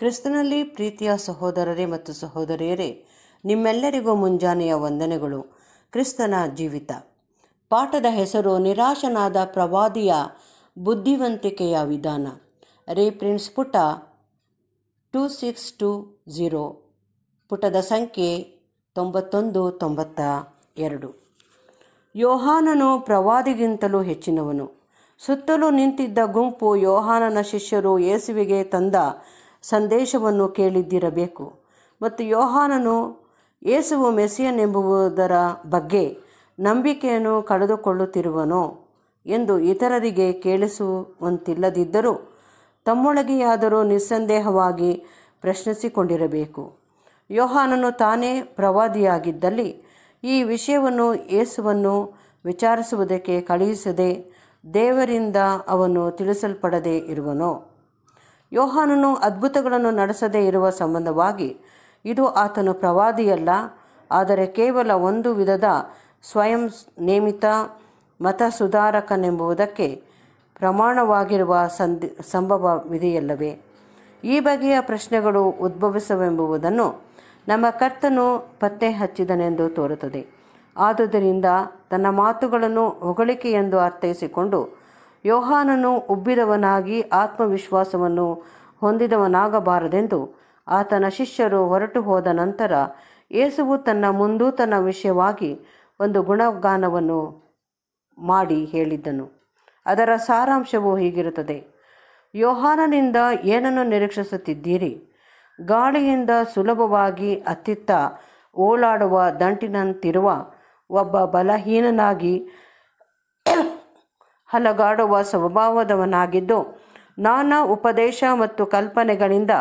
ಕ್ರಿಸ್ತನಲ್ಲಿ ಪ್ರೀತಿಯ ಸಹೋದರರೇ ಮತ್ತು ಸಹೋದರಿಯರೇ ನಿಮ್ಮೆಲ್ಲರಿಗೂ ಮುಂಜಾನೆಯ ವಂದನೆಗಳು ಕ್ರಿಸ್ತನ ಜೀವಿತ ಪಾಠದ ಹೆಸರು ನಿರಾಶನಾದ ಪ್ರವಾದಿಯ ಬುದ್ಧಿವಂತಿಕೆಯ ವಿಧಾನ ಪ್ರಿನ್ಸ್ ಪುಟ ಟೂ ಸಿಕ್ಸ್ ಟೂ ಝೀರೋ ಪುಟದ ಸಂಖ್ಯೆ ತೊಂಬತ್ತೊಂದು ತೊಂಬತ್ತ ಎರಡು ಯೋಹಾನನು ಪ್ರವಾದಿಗಿಂತಲೂ ಹೆಚ್ಚಿನವನು ಸುತ್ತಲೂ ನಿಂತಿದ್ದ ಗುಂಪು ಯೋಹಾನನ ಶಿಷ್ಯರು ಯೇಸುವಿಗೆ ತಂದ ಸಂದೇಶವನ್ನು ಕೇಳಿದ್ದಿರಬೇಕು ಮತ್ತು ಯೋಹಾನನು ಮೆಸಿಯನ್ ಎಂಬುವುದರ ಬಗ್ಗೆ ನಂಬಿಕೆಯನ್ನು ಕಳೆದುಕೊಳ್ಳುತ್ತಿರುವನೋ ಎಂದು ಇತರರಿಗೆ ಕೇಳಿಸುವಂತಿಲ್ಲದಿದ್ದರೂ ತಮ್ಮೊಳಗೆಯಾದರೂ ನಿಸ್ಸಂದೇಹವಾಗಿ ಪ್ರಶ್ನಿಸಿಕೊಂಡಿರಬೇಕು ಯೋಹಾನನು ತಾನೇ ಪ್ರವಾದಿಯಾಗಿದ್ದಲ್ಲಿ ಈ ವಿಷಯವನ್ನು ಏಸುವನ್ನು ವಿಚಾರಿಸುವುದಕ್ಕೆ ಕಳುಹಿಸದೆ ದೇವರಿಂದ ಅವನು ತಿಳಿಸಲ್ಪಡದೇ ಇರುವನು ಯೋಹಾನನು ಅದ್ಭುತಗಳನ್ನು ನಡೆಸದೇ ಇರುವ ಸಂಬಂಧವಾಗಿ ಇದು ಆತನು ಪ್ರವಾದಿಯಲ್ಲ ಆದರೆ ಕೇವಲ ಒಂದು ವಿಧದ ಸ್ವಯಂ ನೇಮಿತ ಮತ ಸುಧಾರಕನೆಂಬುವುದಕ್ಕೆ ಪ್ರಮಾಣವಾಗಿರುವ ಸಂದಿ ಸಂಭವವಿದೆಯಲ್ಲವೇ ಈ ಬಗೆಯ ಪ್ರಶ್ನೆಗಳು ಉದ್ಭವಿಸವೆಂಬುದನ್ನು ನಮ್ಮ ಕರ್ತನು ಪತ್ತೆ ಹಚ್ಚಿದನೆಂದು ತೋರುತ್ತದೆ ಆದುದರಿಂದ ತನ್ನ ಮಾತುಗಳನ್ನು ಎಂದು ಅರ್ಥೈಸಿಕೊಂಡು ಯೋಹಾನನು ಉಬ್ಬಿದವನಾಗಿ ಆತ್ಮವಿಶ್ವಾಸವನ್ನು ಹೊಂದಿದವನಾಗಬಾರದೆಂದು ಆತನ ಶಿಷ್ಯರು ಹೊರಟು ಹೋದ ನಂತರ ಯೇಸುವು ತನ್ನ ಮುಂದೂತನ ವಿಷಯವಾಗಿ ಒಂದು ಗುಣಗಾನವನ್ನು ಮಾಡಿ ಹೇಳಿದ್ದನು ಅದರ ಸಾರಾಂಶವು ಹೀಗಿರುತ್ತದೆ ಯೋಹಾನನಿಂದ ಏನನ್ನು ನಿರೀಕ್ಷಿಸುತ್ತಿದ್ದೀರಿ ಗಾಳಿಯಿಂದ ಸುಲಭವಾಗಿ ಅತ್ತಿತ್ತ ಓಲಾಡುವ ದಂಟಿನಂತಿರುವ ಒಬ್ಬ ಬಲಹೀನನಾಗಿ ಹಲಗಾಡುವ ಸ್ವಭಾವದವನಾಗಿದ್ದು ನಾನಾ ಉಪದೇಶ ಮತ್ತು ಕಲ್ಪನೆಗಳಿಂದ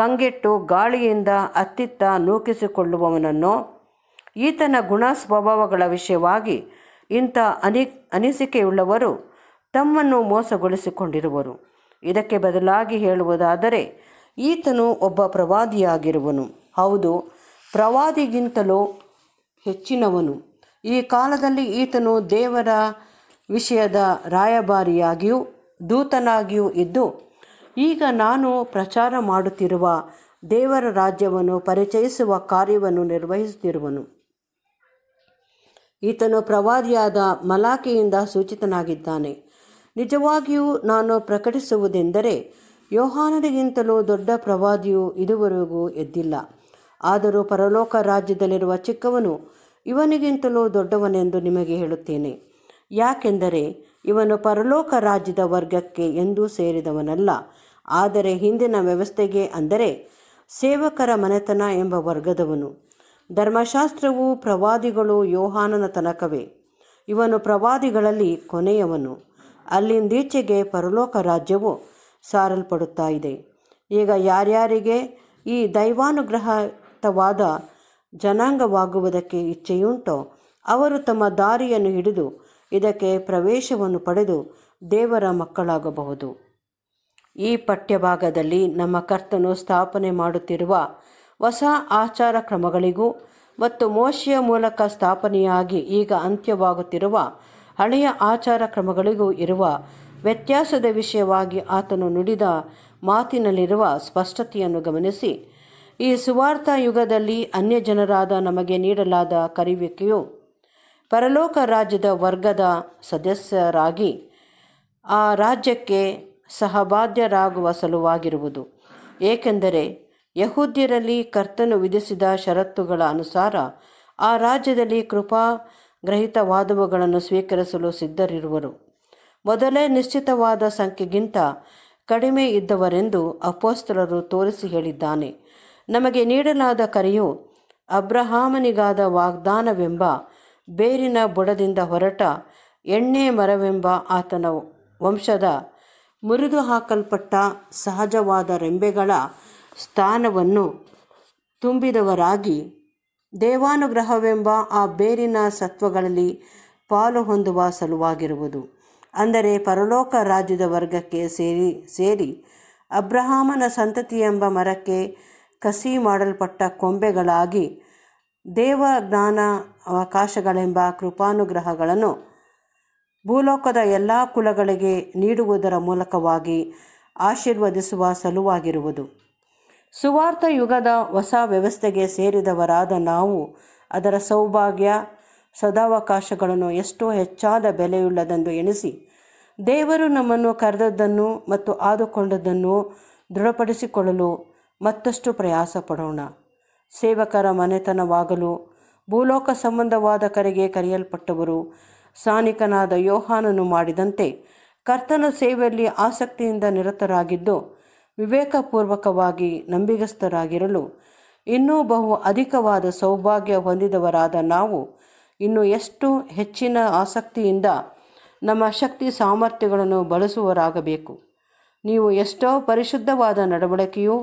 ಕಂಗೆಟ್ಟು ಗಾಳಿಯಿಂದ ಅತ್ತಿತ್ತ ನೂಕಿಸಿಕೊಳ್ಳುವವನನ್ನು ಈತನ ಗುಣ ಸ್ವಭಾವಗಳ ವಿಷಯವಾಗಿ ಇಂಥ ಅನಿ ಅನಿಸಿಕೆಯುಳ್ಳವರು ತಮ್ಮನ್ನು ಮೋಸಗೊಳಿಸಿಕೊಂಡಿರುವರು ಇದಕ್ಕೆ ಬದಲಾಗಿ ಹೇಳುವುದಾದರೆ ಈತನು ಒಬ್ಬ ಪ್ರವಾದಿಯಾಗಿರುವನು ಹೌದು ಪ್ರವಾದಿಗಿಂತಲೂ ಹೆಚ್ಚಿನವನು ಈ ಕಾಲದಲ್ಲಿ ಈತನು ದೇವರ ವಿಷಯದ ರಾಯಭಾರಿಯಾಗಿಯೂ ದೂತನಾಗಿಯೂ ಇದ್ದು ಈಗ ನಾನು ಪ್ರಚಾರ ಮಾಡುತ್ತಿರುವ ದೇವರ ರಾಜ್ಯವನ್ನು ಪರಿಚಯಿಸುವ ಕಾರ್ಯವನ್ನು ನಿರ್ವಹಿಸುತ್ತಿರುವನು ಈತನು ಪ್ರವಾದಿಯಾದ ಮಲಾಖೆಯಿಂದ ಸೂಚಿತನಾಗಿದ್ದಾನೆ ನಿಜವಾಗಿಯೂ ನಾನು ಪ್ರಕಟಿಸುವುದೆಂದರೆ ಯೋಹಾನರಿಗಿಂತಲೂ ದೊಡ್ಡ ಪ್ರವಾದಿಯು ಇದುವರೆಗೂ ಎದ್ದಿಲ್ಲ ಆದರೂ ಪರಲೋಕ ರಾಜ್ಯದಲ್ಲಿರುವ ಚಿಕ್ಕವನು ಇವನಿಗಿಂತಲೂ ದೊಡ್ಡವನೆಂದು ನಿಮಗೆ ಹೇಳುತ್ತೇನೆ ಯಾಕೆಂದರೆ ಇವನು ಪರಲೋಕ ರಾಜ್ಯದ ವರ್ಗಕ್ಕೆ ಎಂದೂ ಸೇರಿದವನಲ್ಲ ಆದರೆ ಹಿಂದಿನ ವ್ಯವಸ್ಥೆಗೆ ಅಂದರೆ ಸೇವಕರ ಮನೆತನ ಎಂಬ ವರ್ಗದವನು ಧರ್ಮಶಾಸ್ತ್ರವು ಪ್ರವಾದಿಗಳು ಯೋಹಾನನ ತನಕವೇ ಇವನು ಪ್ರವಾದಿಗಳಲ್ಲಿ ಕೊನೆಯವನು ಅಲ್ಲಿಂದೀಚೆಗೆ ಪರಲೋಕ ರಾಜ್ಯವು ಸಾರಲ್ಪಡುತ್ತಾ ಇದೆ ಈಗ ಯಾರ್ಯಾರಿಗೆ ಈ ದೈವಾನುಗ್ರಹಿತವಾದ ಜನಾಂಗವಾಗುವುದಕ್ಕೆ ಇಚ್ಛೆಯುಂಟೋ ಅವರು ತಮ್ಮ ದಾರಿಯನ್ನು ಹಿಡಿದು ಇದಕ್ಕೆ ಪ್ರವೇಶವನ್ನು ಪಡೆದು ದೇವರ ಮಕ್ಕಳಾಗಬಹುದು ಈ ಪಠ್ಯಭಾಗದಲ್ಲಿ ನಮ್ಮ ಕರ್ತನು ಸ್ಥಾಪನೆ ಮಾಡುತ್ತಿರುವ ಹೊಸ ಆಚಾರ ಕ್ರಮಗಳಿಗೂ ಮತ್ತು ಮೋಶಿಯ ಮೂಲಕ ಸ್ಥಾಪನೆಯಾಗಿ ಈಗ ಅಂತ್ಯವಾಗುತ್ತಿರುವ ಹಳೆಯ ಆಚಾರ ಕ್ರಮಗಳಿಗೂ ಇರುವ ವ್ಯತ್ಯಾಸದ ವಿಷಯವಾಗಿ ಆತನು ನುಡಿದ ಮಾತಿನಲ್ಲಿರುವ ಸ್ಪಷ್ಟತೆಯನ್ನು ಗಮನಿಸಿ ಈ ಸುವಾರ್ಥ ಯುಗದಲ್ಲಿ ಅನ್ಯಜನರಾದ ನಮಗೆ ನೀಡಲಾದ ಕರಿವಿಕೆಯು ಪರಲೋಕ ರಾಜ್ಯದ ವರ್ಗದ ಸದಸ್ಯರಾಗಿ ಆ ರಾಜ್ಯಕ್ಕೆ ಸಹಬಾಧ್ಯರಾಗುವ ಸಲುವಾಗಿರುವುದು ಏಕೆಂದರೆ ಯಹೂದ್ಯರಲ್ಲಿ ಕರ್ತನು ವಿಧಿಸಿದ ಷರತ್ತುಗಳ ಅನುಸಾರ ಆ ರಾಜ್ಯದಲ್ಲಿ ವಾದವುಗಳನ್ನು ಸ್ವೀಕರಿಸಲು ಸಿದ್ಧರಿರುವರು ಮೊದಲೇ ನಿಶ್ಚಿತವಾದ ಸಂಖ್ಯೆಗಿಂತ ಕಡಿಮೆ ಇದ್ದವರೆಂದು ಅಪೋಸ್ತ್ರರು ತೋರಿಸಿ ಹೇಳಿದ್ದಾನೆ ನಮಗೆ ನೀಡಲಾದ ಕರೆಯು ಅಬ್ರಹಾಮನಿಗಾದ ವಾಗ್ದಾನವೆಂಬ ಬೇರಿನ ಬುಡದಿಂದ ಹೊರಟ ಎಣ್ಣೆ ಮರವೆಂಬ ಆತನ ವಂಶದ ಮುರಿದು ಹಾಕಲ್ಪಟ್ಟ ಸಹಜವಾದ ರೆಂಬೆಗಳ ಸ್ಥಾನವನ್ನು ತುಂಬಿದವರಾಗಿ ದೇವಾನುಗ್ರಹವೆಂಬ ಆ ಬೇರಿನ ಸತ್ವಗಳಲ್ಲಿ ಪಾಲು ಹೊಂದುವ ಸಲುವಾಗಿರುವುದು ಅಂದರೆ ಪರಲೋಕ ರಾಜ್ಯದ ವರ್ಗಕ್ಕೆ ಸೇರಿ ಸೇರಿ ಅಬ್ರಹಾಮನ ಸಂತತಿ ಎಂಬ ಮರಕ್ಕೆ ಕಸಿ ಮಾಡಲ್ಪಟ್ಟ ಕೊಂಬೆಗಳಾಗಿ ದೇವ ಜ್ಞಾನ ಅವಕಾಶಗಳೆಂಬ ಕೃಪಾನುಗ್ರಹಗಳನ್ನು ಭೂಲೋಕದ ಎಲ್ಲ ಕುಲಗಳಿಗೆ ನೀಡುವುದರ ಮೂಲಕವಾಗಿ ಆಶೀರ್ವದಿಸುವ ಸಲುವಾಗಿರುವುದು ಸುವಾರ್ಥ ಯುಗದ ಹೊಸ ವ್ಯವಸ್ಥೆಗೆ ಸೇರಿದವರಾದ ನಾವು ಅದರ ಸೌಭಾಗ್ಯ ಸದಾವಕಾಶಗಳನ್ನು ಎಷ್ಟೋ ಹೆಚ್ಚಾದ ಬೆಲೆಯುಳ್ಳದೆಂದು ಎಣಿಸಿ ದೇವರು ನಮ್ಮನ್ನು ಕರೆದದ್ದನ್ನು ಮತ್ತು ಆದುಕೊಂಡದ್ದನ್ನು ದೃಢಪಡಿಸಿಕೊಳ್ಳಲು ಮತ್ತಷ್ಟು ಪ್ರಯಾಸ ಪಡೋಣ ಸೇವಕರ ಮನೆತನವಾಗಲು ಭೂಲೋಕ ಸಂಬಂಧವಾದ ಕರೆಗೆ ಕರೆಯಲ್ಪಟ್ಟವರು ಸ್ಥಾನಿಕನಾದ ಯೋಹಾನನು ಮಾಡಿದಂತೆ ಕರ್ತನ ಸೇವೆಯಲ್ಲಿ ಆಸಕ್ತಿಯಿಂದ ನಿರತರಾಗಿದ್ದು ವಿವೇಕಪೂರ್ವಕವಾಗಿ ನಂಬಿಗಸ್ಥರಾಗಿರಲು ಇನ್ನೂ ಬಹು ಅಧಿಕವಾದ ಸೌಭಾಗ್ಯ ಹೊಂದಿದವರಾದ ನಾವು ಇನ್ನು ಎಷ್ಟು ಹೆಚ್ಚಿನ ಆಸಕ್ತಿಯಿಂದ ನಮ್ಮ ಶಕ್ತಿ ಸಾಮರ್ಥ್ಯಗಳನ್ನು ಬಳಸುವರಾಗಬೇಕು ನೀವು ಎಷ್ಟೋ ಪರಿಶುದ್ಧವಾದ ನಡವಳಿಕೆಯೂ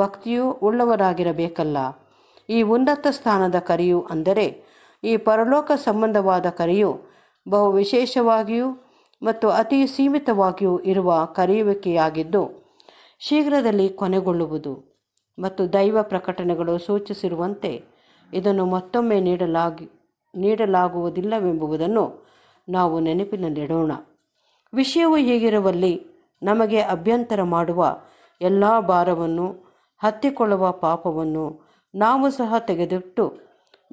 ಭಕ್ತಿಯೂ ಉಳ್ಳವರಾಗಿರಬೇಕಲ್ಲ ಈ ಉನ್ನತ ಸ್ಥಾನದ ಕರೆಯು ಅಂದರೆ ಈ ಪರಲೋಕ ಸಂಬಂಧವಾದ ಕರೆಯು ಬಹು ವಿಶೇಷವಾಗಿಯೂ ಮತ್ತು ಅತಿ ಸೀಮಿತವಾಗಿಯೂ ಇರುವ ಕರೆಯುವಿಕೆಯಾಗಿದ್ದು ಶೀಘ್ರದಲ್ಲಿ ಕೊನೆಗೊಳ್ಳುವುದು ಮತ್ತು ದೈವ ಪ್ರಕಟಣೆಗಳು ಸೂಚಿಸಿರುವಂತೆ ಇದನ್ನು ಮತ್ತೊಮ್ಮೆ ನೀಡಲಾಗಿ ನೀಡಲಾಗುವುದಿಲ್ಲವೆಂಬುದನ್ನು ನಾವು ನೆನಪಿನಲ್ಲಿಡೋಣ ವಿಷಯವು ಹೀಗಿರುವಲ್ಲಿ ನಮಗೆ ಅಭ್ಯಂತರ ಮಾಡುವ ಎಲ್ಲ ಭಾರವನ್ನು ಹತ್ತಿಕೊಳ್ಳುವ ಪಾಪವನ್ನು ನಾವು ಸಹ ತೆಗೆದಿಟ್ಟು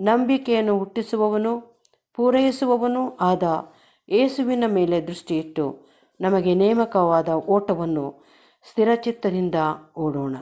ನಂಬಿಕೆಯನ್ನು ಹುಟ್ಟಿಸುವವನು ಪೂರೈಸುವವನು ಆದ ಏಸುವಿನ ಮೇಲೆ ದೃಷ್ಟಿಯಿಟ್ಟು ನಮಗೆ ನೇಮಕವಾದ ಓಟವನ್ನು ಸ್ಥಿರಚಿತ್ತದಿಂದ ಓಡೋಣ